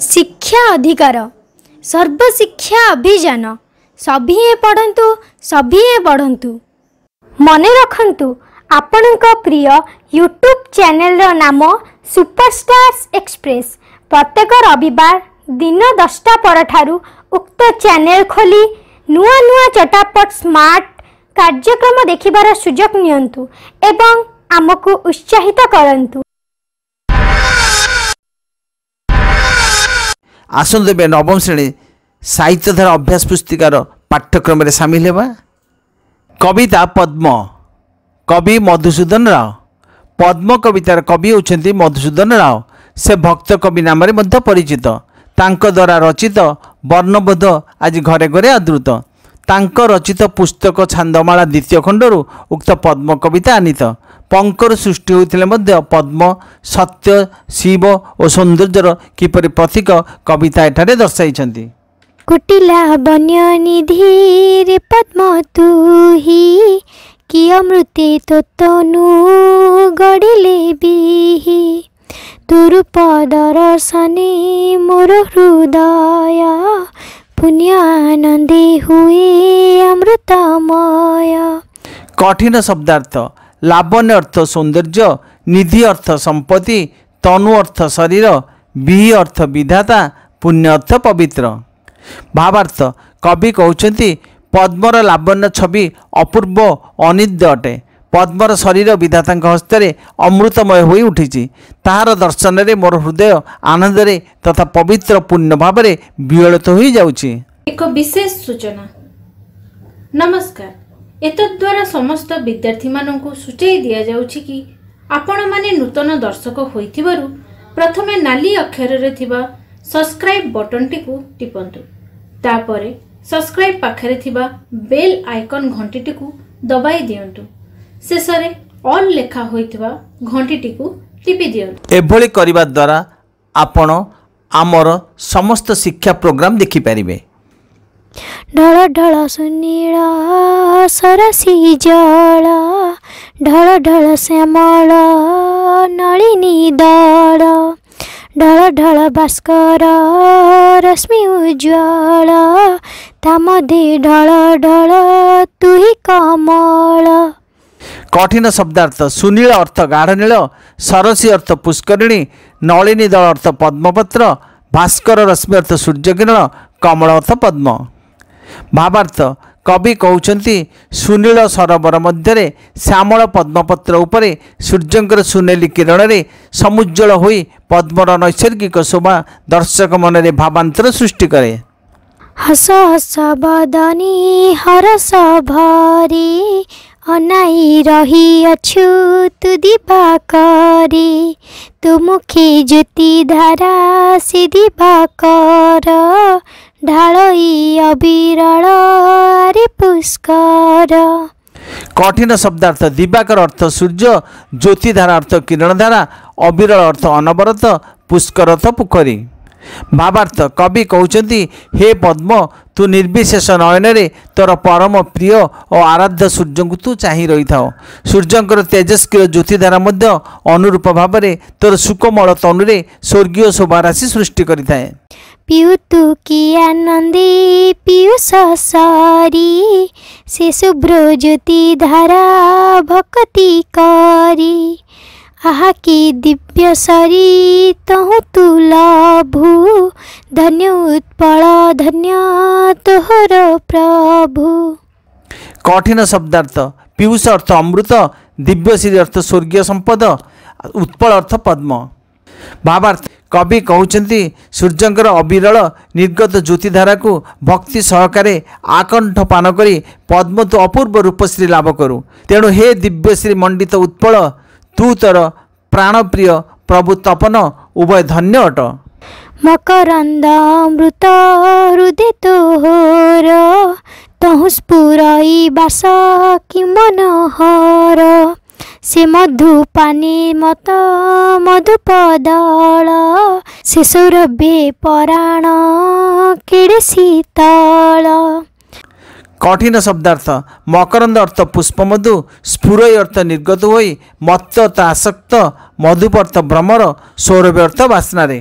शिक्षा अधिकार सर्वशिक्षा अभिजान सभिए पढन्तु सभिए बढ्नु मन रु आपणको प्रिय युट्युब च्याने र नाम सुपरस्टार एक्सप्रेस प्रत्येक रविवार दिन दसटा परठु उक्त खोली च्याने खोलि चटापट स्मार्ट कार्यक्रम देखि सु उत्साहित गरु ଆସନ୍ତୁ ଏବେ ନବମ ଶ୍ରେଣୀ ସାହିତ୍ୟଧାରା ଅଭ୍ୟାସ ପୁସ୍ତିକାର ପାଠ୍ୟକ୍ରମରେ ସାମିଲ ହେବା କବିତା ପଦ୍ମ କବି ମଧୁସୂଦନ ରାଓ ପଦ୍ମ କବିତାର କବି ହେଉଛନ୍ତି ମଧୁସୂଦନ ରାଓ ସେ ଭକ୍ତ କବି ନାମରେ ମଧ୍ୟ ପରିଚିତ ତାଙ୍କ ଦ୍ୱାରା ରଚିତ ବର୍ଣ୍ଣବୋଧ ଆଜି ଘରେ ଘରେ ଆଦୃତ ତାଙ୍କ ରଚିତ ପୁସ୍ତକ ଛାନ୍ଦମାଳା ଦ୍ୱିତୀୟ ଖଣ୍ଡରୁ ଉକ୍ତ ପଦ୍ମ କବିତା ଆନିତ पंकर सृष्टि होतिले पद्म सत्य शिव ओ सुन्दरजरो कीपरि प्रतीक कविता एठरे दर्शाइ कुटिला बण्या निधि रि पद्म तूही किय मृत्यु तो तनु गडीलेबी तुरुप दरा सानी मोर हृदय पुनियानंदी हुए अमृतमय कठिन शब्दार्थ ଲାବଣ୍ୟ ଅର୍ଥ ସୌନ୍ଦର୍ଯ୍ୟ ନିଧି ଅର୍ଥ ସମ୍ପତ୍ତି ତନୁ ଅର୍ଥ ଶରୀର ବିହି ଅର୍ଥ ବିଧାତା ପୁଣ୍ୟ ଅର୍ଥ ପବିତ୍ର ଭାବାର୍ଥ କବି କହୁଛନ୍ତି ପଦ୍ମର ଲାବଣ୍ୟ ଛବି ଅପୂର୍ବ ଅନିଦ୍ୟ ଅଟେ ପଦ୍ମର ଶରୀର ବିଧାତାଙ୍କ ହସ୍ତରେ ଅମୃତମୟ ହୋଇ ଉଠିଛି ତାହାର ଦର୍ଶନରେ ମୋର ହୃଦୟ ଆନନ୍ଦରେ ତଥା ପବିତ୍ର ପୂର୍ଣ୍ଣ ଭାବରେ ବିଳତ ହୋଇଯାଉଛି ଏକ ବିଶେଷ ସୂଚନା ନମସ୍କାର ଏତଦ୍ୱାରା ସମସ୍ତ ବିଦ୍ୟାର୍ଥୀମାନଙ୍କୁ ସୂଚାଇ ଦିଆଯାଉଛି କି ଆପଣମାନେ ନୂତନ ଦର୍ଶକ ହୋଇଥିବାରୁ ପ୍ରଥମେ ନାଲି ଅକ୍ଷରରେ ଥିବା ସବସ୍କ୍ରାଇବ୍ ବଟନ୍ଟିକୁ ଟିପନ୍ତୁ ତାପରେ ସବସ୍କ୍ରାଇବ୍ ପାଖରେ ଥିବା ବେଲ୍ ଆଇକନ୍ ଘଣ୍ଟିଟିକୁ ଦବାଇ ଦିଅନ୍ତୁ ଶେଷରେ ଅଲ୍ ଲେଖା ହୋଇଥିବା ଘଣ୍ଟିଟିକୁ ଟିପି ଦିଅନ୍ତୁ ଏଭଳି କରିବା ଦ୍ୱାରା ଆପଣ ଆମର ସମସ୍ତ ଶିକ୍ଷା ପ୍ରୋଗ୍ରାମ୍ ଦେଖିପାରିବେ ढळ ढल सुन सरसी ढळ ढळ जलढ दळ ढळ ढळ भास्कर रश्मि ढळ ढळ तुही कम कठिन शब्दार्थ सुन अर्थ गाढ नील सरसी अर्थ पुष्करिणी नलिन दळ अर्थ पद्मपत्र भास्कर रश्मि अर्थ सूर्यकिरण कमल अर्थ पद्म ଭାବାର୍ଥ କବି କହୁଛନ୍ତି ସୁନୀଳ ସରୋବର ମଧ୍ୟରେ ଶ୍ୟାମଳ ପଦ୍ମପତ୍ର ଉପରେ ସୂର୍ଯ୍ୟଙ୍କର ସୁନେଲି କିରଣରେ ସମୁଜ୍ଜଳ ହୋଇ ପଦ୍ମର ନୈସର୍ଗିକ ଶୋଭା ଦର୍ଶକ ମନରେ ଭାବାନ୍ତର ସୃଷ୍ଟି କରେ ହସ ହସ ବଦନୀ ହରସ ଭରି ଅନାଇ ରହିଅଛୁ ତୁ ଦୀପା କରି ତୁ ମୁଖୀ ଜ୍ୟୋତି ଧାରା ସିଧିପା କର ଢାଳଇ ଅବିରଳ ଆରି ପୁଷ୍କର କଠିନ ଶବ୍ଦାର୍ଥ ଦିବାକର ଅର୍ଥ ସୂର୍ଯ୍ୟ ଜ୍ୟୋତି ଧାରା ଅର୍ଥ କିରଣ ଧାରା ଅବିରଳ ଅର୍ଥ ଅନବରତ ପୁଷ୍କର ପୋଖରୀ ଭାବାର୍ଥ କବି କହୁଛନ୍ତି ହେ ପଦ୍ମ ତୁ ନିର୍ବିଶେଷ ନୟନରେ ତୋର ପରମ ପ୍ରିୟ ଓ ଆରାଧ୍ୟ ସୂର୍ଯ୍ୟଙ୍କୁ ତୁ ଚାହିଁ ରହିଥାଉ ସୂର୍ଯ୍ୟଙ୍କର ତେଜସ୍କ୍ରିୟ ଜ୍ୟୋତିଧାରା ମଧ୍ୟ ଅନୁରୂପ ଭାବରେ ତୋର ସୁକମଳ ତନୁରେ ସ୍ୱର୍ଗୀୟ ଶୋଭାରାଶି ସୃଷ୍ଟି କରିଥାଏ ପିଉ ତୁ କି ଆନନ୍ଦୀ ପିଉଷ ସରି ସେ ଶୁଭ୍ର ଜ୍ୟୋତି ଧାରା ଭକତି କରି आहा कि दिव्य सरी तहु तु लाभु धन्य उत्पल धन्य तोहर प्रभु कठिन शब्दार्थ पीयूष अर्थ अमृत दिव्य श्री अर्थ स्वर्गीय संपद उत्पल अर्थ पद्म भावार्थ କବି କହୁଛନ୍ତି ସୂର୍ଯ୍ୟଙ୍କର ଅବିରଳ ନିର୍ଗତ ଜ୍ୟୋତିଧାରାକୁ ଭକ୍ତି ସହକାରେ ଆକଣ୍ଠ ପାନ କରି ପଦ୍ମତୁ ଅପୂର୍ବ ରୂପଶ୍ରୀ ଲାଭ କରୁ ତେଣୁ ହେ ଦିବ୍ୟଶ୍ରୀ ମଣ୍ଡିତ ଉତ୍ପଳ ତୁ ତୋର ପ୍ରାଣପ୍ରିୟ ପ୍ରଭୁ ତପନ ଉଭୟ ଧନ୍ୟ ଅଟ ମକରନ୍ଦ ମୃତ ହୃଦେ ତୋର ତହୁ ସ୍ପୁରଇ ବାସ କି ମନୋହର ସେ ମଧୁପାନି ମତ ମଧୁପଦଳ ଶେଷର ବେ ପରାଣ କେଡ଼େ ଶୀତଳ କଠିନ ଶବ୍ଦାର୍ଥ ମକରନ୍ଦ ଅର୍ଥ ପୁଷ୍ପମଧୁ ସ୍ଫୁରୈ ଅର୍ଥ ନିର୍ଗତ ହୋଇ ମତ୍ୟ ଅର୍ଥ ଆସକ୍ତ ମଧୁପ ଅର୍ଥ ଭ୍ରମର ସୌରଭ୍ୟ ଅର୍ଥ ବାସ୍ନାରେ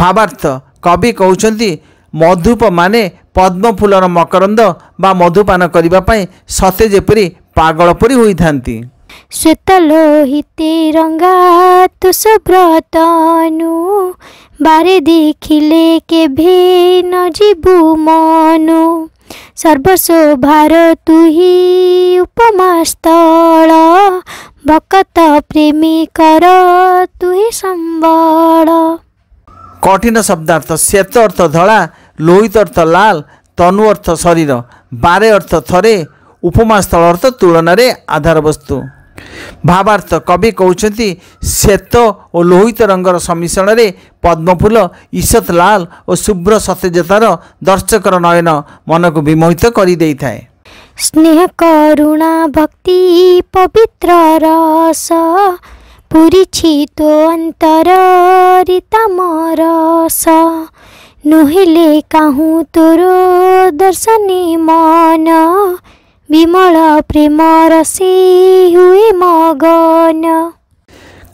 ଭାବାର୍ଥ କବି କହୁଛନ୍ତି ମଧୁପ ମାନେ ପଦ୍ମଫୁଲର ମକରନ୍ଦ ବା ମଧୁପାନ କରିବା ପାଇଁ ସତେ ଯେପରି ପାଗଳ ପରି ହୋଇଥାନ୍ତି ଶ୍ୱେତ ଲୋହିତି ରଙ୍ଗା ତୁଷବ୍ରତ ନୁ ବାରେ ଦେଖିଲେ କେଭେ ନ ଯିବୁ ମନୁ ସର୍ବଶୋଭାର ତୁହି ଉପମା ସ୍ଥଳ ଭକତ ପ୍ରେମିକର ତୁହି ସମ୍ବଳ କଠିନ ଶବ୍ଦାର୍ଥ ଶ୍ୱେତ ଅର୍ଥ ଧଳା ଲୋହିତ ଅର୍ଥ ଲାଲ ତନୁ ଅର୍ଥ ଶରୀର ବାରେ ଅର୍ଥ ଥରେ ଉପମା ସ୍ଥଳ ଅର୍ଥ ତୁଳନାରେ ଆଧାର ବସ୍ତୁ ଭାବାର୍ଥ କବି କହୁଛନ୍ତି ଶ୍ୱେତ ଓ ଲୋହିତ ରଙ୍ଗର ସମ୍ମିଶ୍ରଣରେ ପଦ୍ମଫୁଲ ଈଶତ ଲାଲ ଓ ଶୁଭ୍ର ସତେଜତାର ଦର୍ଶକର ନୟନ ମନକୁ ବିମୋହିତ କରିଦେଇଥାଏ ସ୍ନେହ କରୁଣା ଭକ୍ତି ପବିତ୍ର ରସ ପୁରିଛି ତୋ ଅନ୍ତର ରୀତାମ ରସ ନୁହେଲେ କାହୁଁ ତୋର ଦର୍ଶନୀ ମନ विमल प्रेम मगन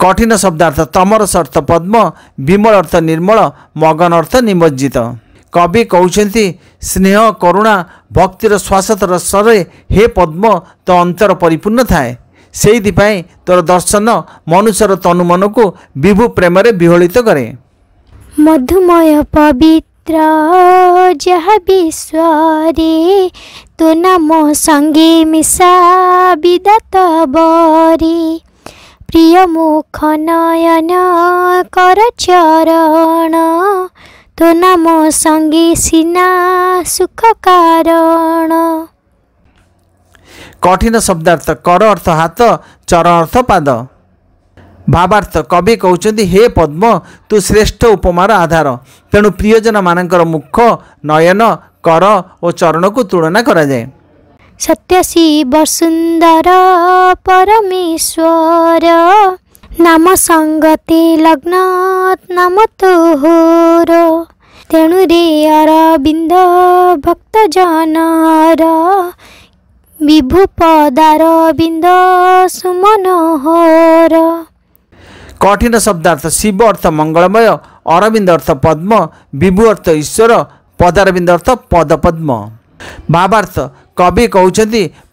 कठिन शब्दर्थ तमर पद्म विमल अर्थ निर्मल मगन अर्थ निमज्जित कवि क स्नेह करुणा भक्तिर श्वास त हे पद्म त अन्तर परिपूर्ण थाए दर्शन मनुष्य तनुमन को विभु प्रेम विहोलित मधुमय क्या मित्र जहाँ विश्वरे तो नाम सङ्गे मिसा विदत बरी प्रिय मुख नयन कर चरण तो नाम सङ्गे सिना सुख कारण कठिन शब्दार्थ कर अर्थ हात चर अर्थ पाद ଭାବାର୍ଥ କବି କହୁଛନ୍ତି ହେ ପଦ୍ମ ତୁ ଶ୍ରେଷ୍ଠ ଉପମାର ଆଧାର ତେଣୁ ପ୍ରିୟଜନମାନଙ୍କର ମୁଖ ନୟନ କର ଓ ଚରଣକୁ ତୁଳନା କରାଯାଏ ସତ୍ୟଶିବ ସୁନ୍ଦର ପରମେଶ୍ୱର ନାମ ସଙ୍ଗତି ଲଗ୍ନ ନାମ ତୋହର ତେଣୁ ରେ ଅରବିନ୍ଦ ଭକ୍ତ ଜନର ବିଭୁ ପଦାର ବିନ୍ଦ ସୁମନ ହର कठिन शब्दार्थ शिव अर्थ मङ्गलमय अरविन्द अर्थ पद्म विभु अर्थ ईश्वर पदारविन्द अर्थ पद पद्म भावार कवि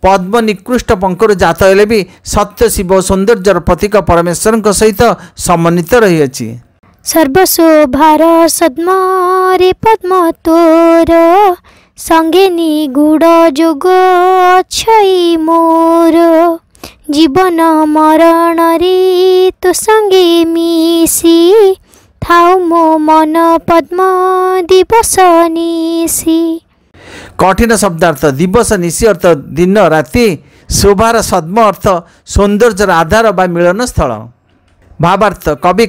पद्म निकृष्ट जात जातले सत्य शिव सौन्दर्य र प्रतीक परमेश्वर नि गुड जोग छई मोर जीवन मरण तो संगे थाउ मो मन पद्म दिवस निसी कठिन शब्दार्थ दिवस निसी अर्थ दिन दिनरा सद्म अर्थ सौन्दर्य आधार वा स्थल भावार्थ कवि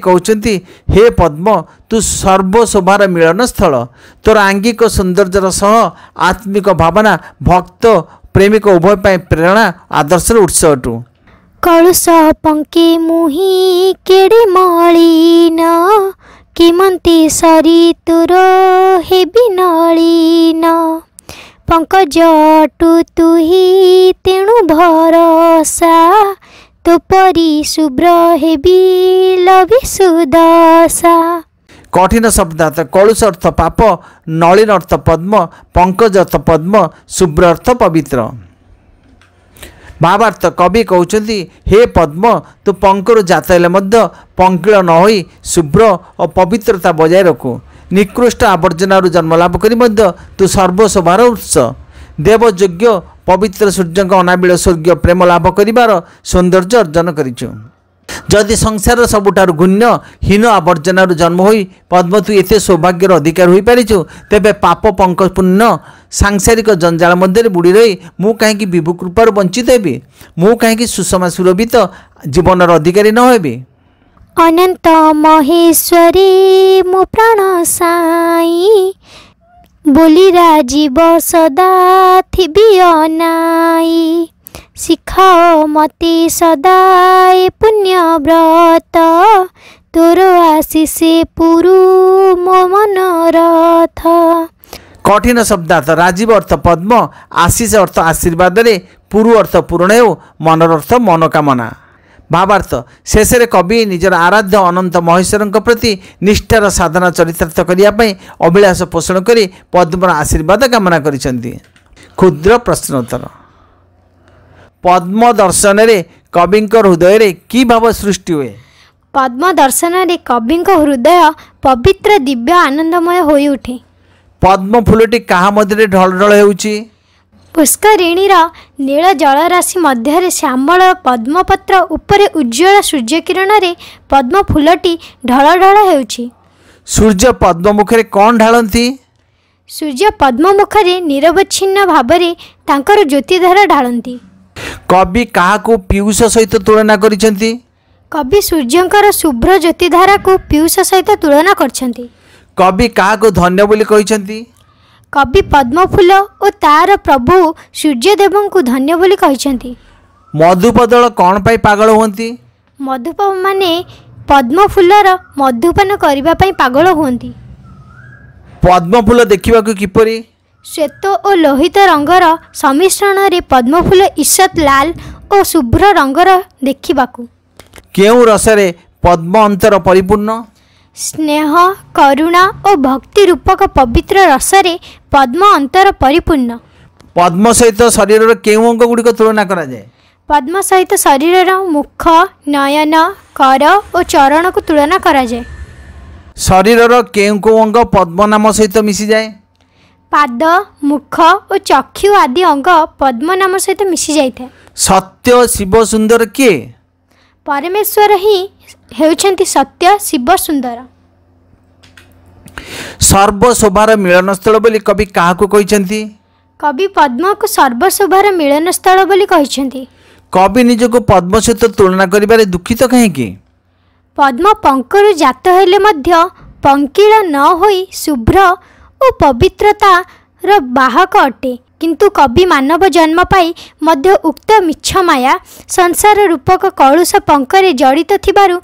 हे पद्म तु स्थल तोर आंगिक आङ्गिक सौन्दर्य आत्मिक भावना भक्त प्रेमिक उभयपाईँ प्रेरणा आदर्श उत्सव उत्सटु कलुस पङ्के मु के मलिनमति सरि नलिन पङ्कटु तु तेणु भरसा तो हेबी सुभ्र सुदसा कठिन शब्द कलुस अर्थ पाप नलिन पद्म अर्थ पद्म शुभ्र अर्थ पवित्र महाभारत कवि हे पद्म तु पङ्करु जातेले मध्यिड नहो शुभ्र पवित्रता बजाइ रकु निकृष्ट आवर्जनहरू जन्मलाभ तु सर्वस्वार उत्स देवय पवित्र सूर्यको अनाबिल स्वर्ग प्रेम लाभार सौन्दर्य अर्जन गरिचु ଯଦି ସଂସାରର ସବୁଠାରୁ ଗୁଣ୍ୟ ହୀନ ଆବର୍ଜନାରୁ ଜନ୍ମ ହୋଇ ପଦ୍ମ ତୁ ଏତେ ସୌଭାଗ୍ୟର ଅଧିକାର ହୋଇପାରିଛୁ ତେବେ ପାପ ପଙ୍କପୂର୍ଣ୍ଣ ସାଂସାରିକ ଜଞ୍ଜାଳ ମଧ୍ୟରେ ବୁଡ଼ି ରହି ମୁଁ କାହିଁକି ବିଭୁ କୃପାରୁ ବଞ୍ଚିତ ହେବି ମୁଁ କାହିଁକି ସୁଷମା ସୁରବିତ ଜୀବନର ଅଧିକାରୀ ନ ହେବି ଅନନ୍ତ ମହେଶ୍ୱରୀ ମୋ ପ୍ରାଣ ସାଇ ବୋଲି ରାଜୀବ ସଦା ଥିବି ଅନାଇ ଶିଖାଅ ମତି ସଦାଏ ପୁଣ୍ୟ ବ୍ରତ ତୋର ଆଶିଷ ପୁରୁ ମୋ ମନରଥ କଠିନ ଶବ୍ଦାର୍ଥ ରାଜୀବ ଅର୍ଥ ପଦ୍ମ ଆଶିଷ ଅର୍ଥ ଆଶୀର୍ବାଦରେ ପୁରୁ ଅର୍ଥ ପୂରଣ ହେଉ ମନର ଅର୍ଥ ମନୋକାମନା ଭାବାର୍ଥ ଶେଷରେ କବି ନିଜର ଆରାଧ୍ୟ ଅନନ୍ତ ମହେଶ୍ୱରଙ୍କ ପ୍ରତି ନିଷ୍ଠାର ସାଧନା ଚରିତାର୍ଥ କରିବା ପାଇଁ ଅଭିଳାଷ ପୋଷଣ କରି ପଦ୍ମର ଆଶୀର୍ବାଦ କାମନା କରିଛନ୍ତି କ୍ଷୁଦ୍ର ପ୍ରଶ୍ନୋତ୍ତର ପଦ୍ମ ଦର୍ଶନରେ କବିଙ୍କ ହୃଦୟରେ କି ଭାବ ସୃଷ୍ଟି ହୁଏ ପଦ୍ମ ଦର୍ଶନରେ କବିଙ୍କ ହୃଦୟ ପବିତ୍ର ଦିବ୍ୟ ଆନନ୍ଦମୟ ହୋଇଉଠେ ପଦ୍ମ ଫୁଲଟି କାହା ମଧ୍ୟରେ ଢଳ ଢଳ ହେଉଛି ପୁଷ୍କରିଣୀର ନୀଳ ଜଳରାଶି ମଧ୍ୟରେ ଶ୍ୟାମଳ ପଦ୍ମପତ୍ର ଉପରେ ଉଜ୍ଜଳ ସୂର୍ଯ୍ୟକିରଣରେ ପଦ୍ମ ଫୁଲଟି ଢଳ ଢଳ ହେଉଛି ସୂର୍ଯ୍ୟ ପଦ୍ମମୁଖରେ କ'ଣ ଢାଳନ୍ତି ସୂର୍ଯ୍ୟ ପଦ୍ମମୁଖରେ ନିରବଚ୍ଛିନ୍ନ ଭାବରେ ତାଙ୍କର ଜ୍ୟୋତିଧାର ଢାଳନ୍ତି कवि कहा पिउस सहित तुलना गरिर्यको शुभ्र ज्योति धारा पियुष सहित तुलना गरिन्य बोली कवि पद्मफुल तार प्रभु सूर्यदेव धन्य बोली मधुपदल कमप पगल हधुप म पद्मफुलर मधुपान पगल हुँदै पद्मफुल देखेको ଶ୍ୱେତ ଓ ଲୋହିତ ରଙ୍ଗର ସମ୍ମିଶ୍ରଣରେ ପଦ୍ମଫୁଲ ଇସତ ଲାଲ ଓ ଶୁଭ୍ର ରଙ୍ଗର ଦେଖିବାକୁ କେଉଁ ରସରେ ପଦ୍ମ ଅନ୍ତର ପରିପୂର୍ଣ୍ଣ ସ୍ନେହ କରୁଣା ଓ ଭକ୍ତି ରୂପକ ପବିତ୍ର ରସରେ ପଦ୍ମ ଅନ୍ତର ପରିପୂର୍ଣ୍ଣ ପଦ୍ମ ସହିତ ଶରୀରର କେଉଁ ଅଙ୍ଗ ଗୁଡ଼ିକ ତୁଳନା କରାଯାଏ ପଦ୍ମ ସହିତ ଶରୀରର ମୁଖ ନୟନ କର ଓ ଚରଣକୁ ତୁଳନା କରାଯାଏ ଶରୀରର କେଉଁ କେଉଁ ଅଙ୍ଗ ପଦ୍ମ ନାମ ସହିତ ମିଶିଯାଏ ପାଦ ମୁଖ ଓ ଚକ୍ଷୁ ଆଦି ଅଙ୍ଗ ପଦ୍ମ ନାମ ସହିତ ମିଶି ଯାଇଥାଏ ସତ୍ୟ ଶିବ ସୁନ୍ଦର କିଏ ପରମେଶ୍ୱର ହିଁ ହେଉଛନ୍ତି ସତ୍ୟ ଶିବ ସୁନ୍ଦର ସର୍ବଶୋଭାର ମିଳନସ୍ଥଳ ବୋଲି କବି କାହାକୁ କହିଛନ୍ତି କବି ପଦ୍ମକୁ ସର୍ବଶୋଭାର ମିଳନସ୍ଥଳ ବୋଲି କହିଛନ୍ତି କବି ନିଜକୁ ପଦ୍ମ ସହିତ ତୁଳନା କରିବାରେ ଦୁଃଖିତ କାହିଁକି ପଦ୍ମ ପଙ୍କରୁ ଜାତ ହେଲେ ମଧ୍ୟ ପଙ୍କିଳ ନ ହୋଇ ଶୁଭ୍ର र बाहक अ किंतु कवि मानव मध्य उक्त मिछ संसार रूपक कलुस पङ्के जडित पद्म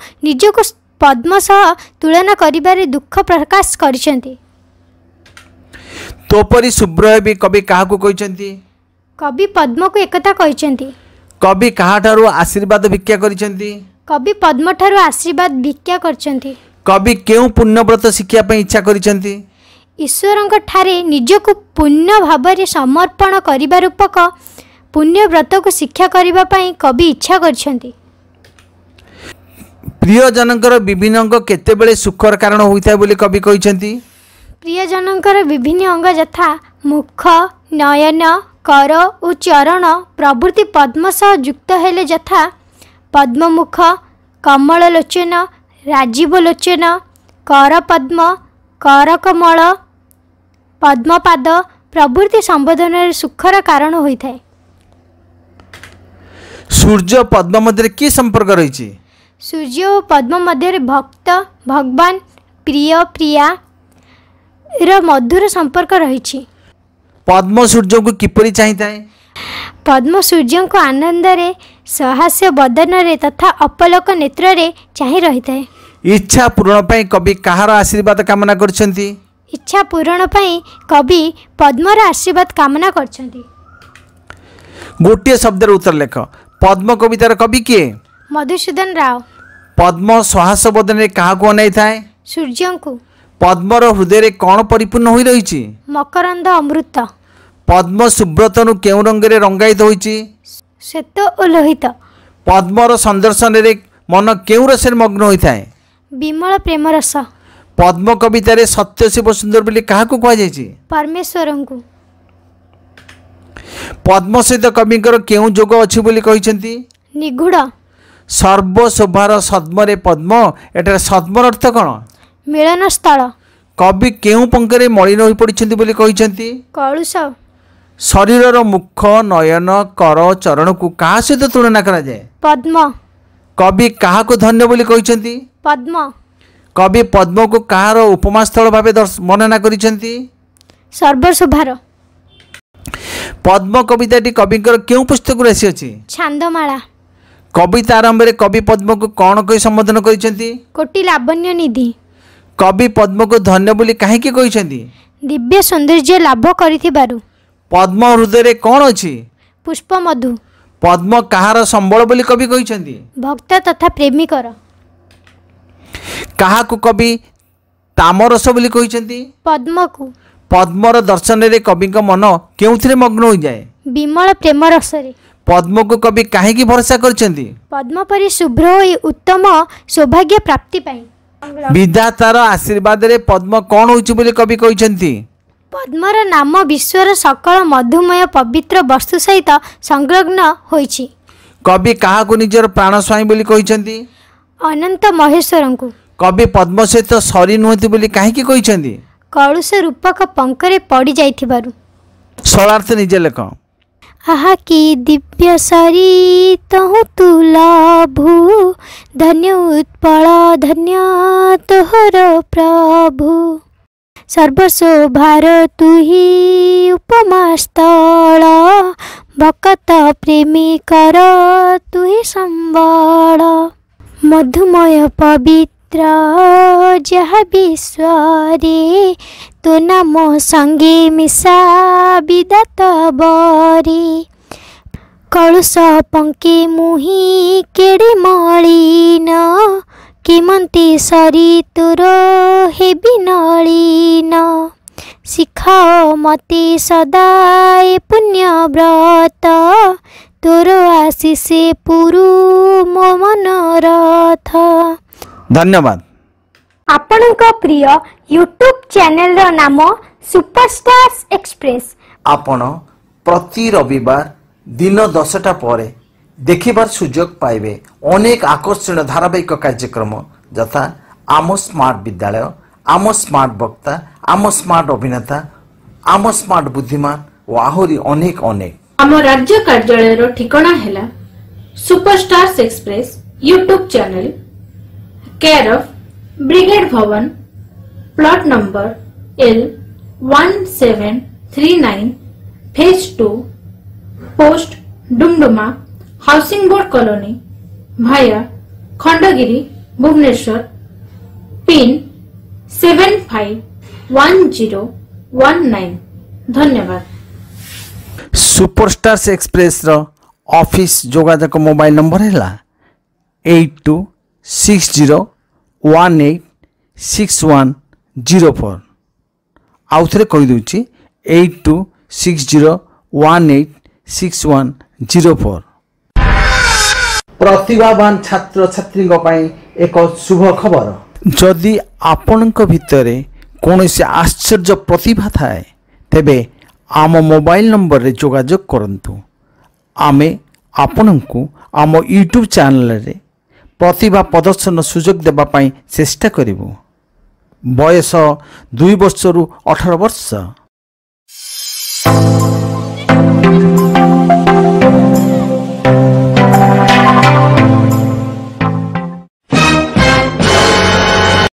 पद्मसह तुलना दुख प्रकाश गरिपरि सुब्री कवि पद्म को एकता कवि कहाँ ठुलो आशीर्वाद भा कवि पद्म ठुलो आशीर्वाद भिक्षा गरिन्छ कवि के पूर्णव्रत शिख्याप इच्छा गरिन्छ ଈଶ୍ୱରଙ୍କଠାରେ ନିଜକୁ ପୂର୍ଣ୍ଣ ଭାବରେ ସମର୍ପଣ କରିବା ରୂପକ ପୁଣ୍ୟବ୍ରତକୁ ଶିକ୍ଷା କରିବା ପାଇଁ କବି ଇଚ୍ଛା କରିଛନ୍ତି ପ୍ରିୟଜନଙ୍କର ବିଭିନ୍ନ ଅଙ୍ଗ କେତେବେଳେ ସୁଖର କାରଣ ହୋଇଥାଏ ବୋଲି କବି କହିଛନ୍ତି ପ୍ରିୟଜନଙ୍କର ବିଭିନ୍ନ ଅଙ୍ଗ ଯଥା ମୁଖ ନୟନ କର ଓ ଚରଣ ପ୍ରଭୃତି ପଦ୍ମ ସହ ଯୁକ୍ତ ହେଲେ ଯଥା ପଦ୍ମମୁଖ କମଳ ଲୋଚନ ରାଜୀବ ଲୋଚନ କର ପଦ୍ମ କରକମଳ ପଦ୍ମପାଦ ପ୍ରଭୃତି ସମ୍ବୋଧନରେ ସୁଖର କାରଣ ହୋଇଥାଏ ସୂର୍ଯ୍ୟ ପଦ୍ମ ମଧ୍ୟରେ କି ସମ୍ପର୍କ ରହିଛି ସୂର୍ଯ୍ୟ ଓ ପଦ୍ମ ମଧ୍ୟରେ ଭକ୍ତ ଭଗବାନ ପ୍ରିୟ ପ୍ରିୟା ର ମଧୁର ସମ୍ପର୍କ ରହିଛି ପଦ୍ମ ସୂର୍ଯ୍ୟଙ୍କୁ କିପରି ଚାହିଁଥାଏ ପଦ୍ମ ସୂର୍ଯ୍ୟଙ୍କୁ ଆନନ୍ଦରେ ସହାସ୍ୟ ବଦନରେ ତଥା ଅପଲୋକ ନେତ୍ରରେ ଚାହିଁ ରହିଥାଏ ଇଚ୍ଛା ପୂରଣ ପାଇଁ କବି କାହାର ଆଶୀର୍ବାଦ କାମନା କରିଛନ୍ତି ଇଚ୍ଛା ପୂରଣ ପାଇଁ କବି ପଦ୍ମର ଆଶୀର୍ବାଦ କାମନା କରିଛନ୍ତି ଗୋଟିଏ ଶବ୍ଦର ଉତ୍ତର ଲେଖ ପଦ୍ମ କବିତାର କବି କିଏ ମଧୁସୂଦନ ରାଓ ପଦ୍ମ ସହାସ ବଦନରେ କାହାକୁ ଅନାଇଥାଏ ସୂର୍ଯ୍ୟଙ୍କୁ ପଦ୍ମର ହୃଦୟରେ କ'ଣ ପରିପୂର୍ଣ୍ଣ ହୋଇ ରହିଛି ମକରନ୍ଦ ଅମୃତ ପଦ୍ମ ସୁବ୍ରତନୁ କେଉଁ ରଙ୍ଗରେ ରଙ୍ଗାୟିତ ହୋଇଛି ଶ୍ୱେତ ଓ ଲୋହିତ ପଦ୍ମର ସଂଦର୍ଶନରେ ମନ କେଉଁ ରସରେ ମଗ୍ନ ହୋଇଥାଏ ବିମଳ ପ୍ରେମ ରସ ପଦ୍ମ କବିତାରେ ସତ୍ୟ ଶିବ ସୁନ୍ଦର ବୋଲି କାହାକୁ କୁହାଯାଇଛି ପରମେଶ୍ୱରଙ୍କୁ ପଦ୍ମ ସହିତ କବିଙ୍କର କେଉଁ ଯୋଗ ଅଛି ବୋଲି କହିଛନ୍ତି ନିଗୁଡ଼ ସର୍ବଶୋଭାର ସଦ୍ମରେ ପଦ୍ମ ଏଠାରେ ସଦ୍ମର ଅର୍ଥ କ'ଣ ମିଳନ ସ୍ଥଳ କବି କେଉଁ ପଙ୍କରେ ମଳିନ ହୋଇପଡ଼ିଛନ୍ତି ବୋଲି କହିଛନ୍ତି କଳୁଷ ଶରୀରର ମୁଖ ନୟନ କର ଚରଣକୁ କାହା ସହିତ ତୁଳନା କରାଯାଏ ପଦ୍ମ କବି କାହାକୁ ଧନ୍ୟ ବୋଲି କହିଛନ୍ତି ପଦ୍ମ କବି ପଦ୍ମକୁ କାହାର ଉପମା ସ୍ଥଳ ଭାବେ ବର୍ଣ୍ଣନା କରିଛନ୍ତି ସର୍ବଶୋଭାର ପଦ୍ମ କବିତାଟି କବିଙ୍କର କେଉଁ ପୁସ୍ତକରୁ ଆସିଅଛି ଛାନ୍ଦମାଳା କବିତା ଆରମ୍ଭରେ କବି ପଦ୍ମକୁ କ'ଣ କହି ସମ୍ବୋଧନ କରିଛନ୍ତି କୋଟି ଲାବଣ୍ୟ ନିଧି କବି ପଦ୍ମକୁ ଧନ୍ୟ ବୋଲି କାହିଁକି କହିଛନ୍ତି ଦିବ୍ୟ ସୌନ୍ଦର୍ଯ୍ୟ ଲାଭ କରିଥିବାରୁ ପଦ୍ମ ହୃଦୟରେ କ'ଣ ଅଛି ପୁଷ୍ପ ମଧୁ ପଦ୍ମ କାହାର ସମ୍ବଳ ବୋଲି କବି କହିଛନ୍ତି ଭକ୍ତ ତଥା ପ୍ରେମିକର कावि ताम पनि पद्मु पद्म र दर्शनले कविको मन के मग्नसँग पद्मको कवि काहीँक भरोसा पद्म परि शुभ उत्तम सौभाग्य प्राप्ति पाएँ विधा आशीर्वाद रे पद्म कि कवि पद्म र नाम विश्व र सकल मधुमय पवित्र वस्तु सहित संलग्न हुन्छ कवि काज प्राण स्वयं अनन्त महेश्वर कबि पद्म सहित सरी नहिं होत बोली काहि की कहि छंदी कळुस रूपक पंकरे पडि जाइथि बरु सो अर्थ निजे लेख आहा की दिव्य सरी तहु तुला भु धन्य उत्पल धन्य तोहर प्रभु सर्वशो भारत तुही उपमास्थळ भक्त प्रेमी करो तुही संबाल मधुमय पबी मित्र जह विश्वरे तो नाम संगे मिशा विदत बरे কলুষ পঙ্কে মুহি কেড়ে মলিন কিমন্তে সরি তোর হেবি নলিন শিখাও মতে সদায় পুণ্যব্রত তোর আশিষে পুরু মো মনোরথ ଧନ୍ୟବାଦ ଆପଣଙ୍କ ପ୍ରିୟ ୟୁଟ୍ୟୁବ୍ ଚ୍ୟାନେଲର ନାମ ସୁପରଷ୍ଟାର୍ସ ଏକ୍ସପ୍ରେସ ଆପଣ ପ୍ରତି ରବିବାର ଦିନ ଦଶଟା ପରେ ଦେଖିବାର ସୁଯୋଗ ପାଇବେ ଅନେକ ଆକର୍ଷଣୀୟ ଧାରାବାହିକ କାର୍ଯ୍ୟକ୍ରମ ଯଥା ଆମ ସ୍ମାର୍ଟ ବିଦ୍ୟାଳୟ ଆମ ସ୍ମାର୍ଟ ବକ୍ତା ଆମ ସ୍ମାର୍ଟ ଅଭିନେତା ଆମ ସ୍ମାର୍ଟ ବୁଦ୍ଧିମାନ ଓ ଆହୁରି ଅନେକ ଅନେକ ଆମ ରାଜ୍ୟ କାର୍ଯ୍ୟାଳୟର ଠିକଣା ହେଲା superstars express YouTube channel care of Brigade Bhavan, plot number L1739, phase 2, post Dumduma, Housing Board Colony, via Khandagiri, Bhuvneshwar, pin 751019. धन्यवाद सुपरस्टार्स एक्सप्रेस रो ऑफिस जोगाजक मोबाइल नंबर हैला 8260 one eight six one zero four ଆଉ ଥରେ କହିଦେଉଛି eight two six zero one eight six one zero four ପ୍ରତିଭାବାନ ଛାତ୍ରଛାତ୍ରୀଙ୍କ ପାଇଁ ଏକ ଶୁଭ ଖବର ଯଦି ଆପଣଙ୍କ ଭିତରେ କୌଣସି ଆଶ୍ଚର୍ଯ୍ୟ ପ୍ରତିଭା ଥାଏ ତେବେ ଆମ ମୋବାଇଲ ନମ୍ବରରେ ଯୋଗାଯୋଗ କରନ୍ତୁ ଆମେ ଆପଣଙ୍କୁ ଆମ ୟୁଟ୍ୟୁବ୍ ଚ୍ୟାନେଲରେ ପ୍ରତିଭା ପ୍ରଦର୍ଶନ ସୁଯୋଗ ଦେବା ପାଇଁ ଚେଷ୍ଟା କରିବୁ ବୟସ ଦୁଇ ବର୍ଷରୁ ଅଠର ବର୍ଷ